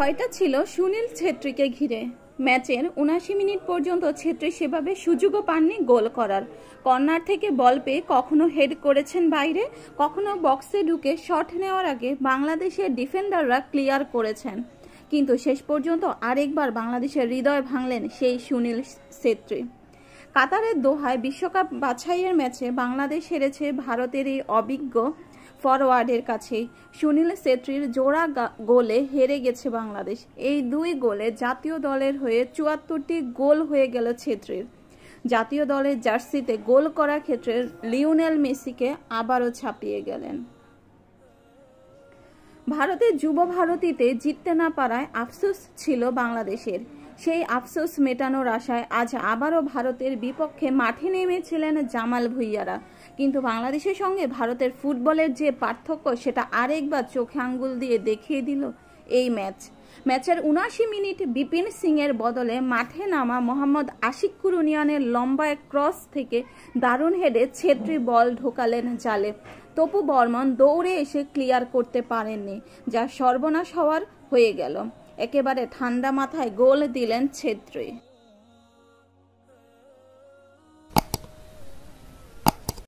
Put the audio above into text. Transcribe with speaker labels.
Speaker 1: ভয়টা ছিল সুনীল ছেত্রীকে ঘিরে ম্যাচের উনাশি মিনিট পর্যন্ত ছেত্রী সেভাবে সুযোগও পাননি গোল করার কর্নার থেকে বল পেয়ে কখনো হেড করেছেন বাইরে কখনো বক্সে ঢুকে শট নেওয়ার আগে বাংলাদেশের ডিফেন্ডাররা ক্লিয়ার করেছেন কিন্তু শেষ পর্যন্ত আরেকবার বাংলাদেশের হৃদয় ভাঙলেন সেই সুনীল ছেত্রী কাতারের দোহায় বিশ্বকাপ বাছাইয়ের ম্যাচে বাংলাদেশ হেরেছে ভারতের এই অভিজ্ঞ ফরওয়ার্ডের কাছে সুনীল ছেত্রীর জোড়া গোলে হেরে গেছে বাংলাদেশ এই দুই গোলে জাতীয় দলের হয়ে চুয়াত্তরটি গোল হয়ে গেল ছেত্রীর জাতীয় দলের জার্সিতে গোল করার ক্ষেত্রে লিওনেল মেসিকে আবারও ছাপিয়ে গেলেন ভারতের যুব ভারতীতে জিততে না পারায় আফসোস ছিল বাংলাদেশের সেই আফসোস মেটানোর আশায় আজ আবারও ভারতের বিপক্ষে মাঠে নেমেছিলেন জামাল ভুইয়ারা কিন্তু বাংলাদেশের সঙ্গে ভারতের ফুটবলের যে পার্থক্য সেটা আরেকবার চোখে আঙ্গুল দিয়ে দেখিয়ে দিল এই ম্যাচ ম্যাচের উনাশি মিনিট বিপিন সিংয়ের বদলে মাঠে নামা মোহাম্মদ আশিক কুরুনিয়ানের লম্বা এক ক্রস থেকে দারুণ হেডে ছেত্রী বল ঢোকালেন জালে তপু বর্মন দৌড়ে এসে ক্লিয়ার করতে পারেননি যা সর্বনাশ হওয়ার হয়ে গেল একেবারে ঠান্ডা মাথায় গোল দিলেন ছেত্রী